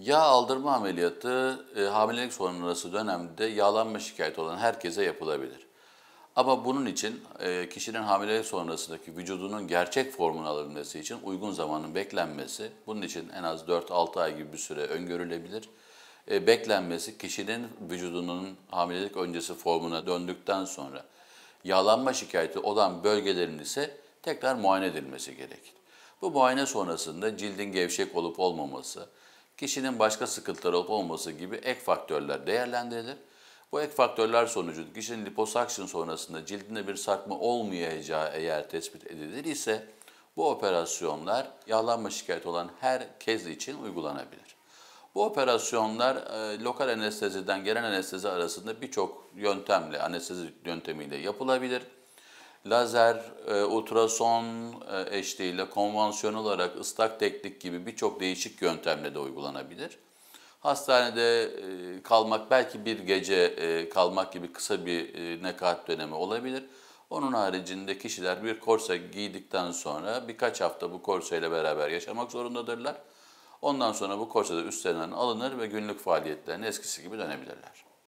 Yağ aldırma ameliyatı e, hamilelik sonrası dönemde yağlanma şikayeti olan herkese yapılabilir. Ama bunun için e, kişinin hamilelik sonrasındaki vücudunun gerçek formunu alınması için uygun zamanın beklenmesi, bunun için en az 4-6 ay gibi bir süre öngörülebilir. E, beklenmesi kişinin vücudunun hamilelik öncesi formuna döndükten sonra yağlanma şikayeti olan bölgelerin ise tekrar muayene edilmesi gerekir. Bu muayene sonrasında cildin gevşek olup olmaması, kişinin başka sıkıntıları olup olması gibi ek faktörler değerlendirilir. Bu ek faktörler sonucu kişinin liposakşın sonrasında cildinde bir sarkma olmayacağı eğer tespit edilir ise bu operasyonlar yağlanma şikayeti olan herkes için uygulanabilir. Bu operasyonlar e, lokal anesteziden gelen anestezi arasında birçok yöntemle, anestezi yöntemiyle yapılabilir. Lazer, e, ultrason e, eşliğiyle konvansiyonel olarak ıslak teknik gibi birçok değişik yöntemle de uygulanabilir. Hastanede e, kalmak belki bir gece e, kalmak gibi kısa bir e, nekaat dönemi olabilir. Onun haricinde kişiler bir korse giydikten sonra birkaç hafta bu korseyle beraber yaşamak zorundadırlar. Ondan sonra bu korsede üstlerinden alınır ve günlük faaliyetlerine eskisi gibi dönebilirler.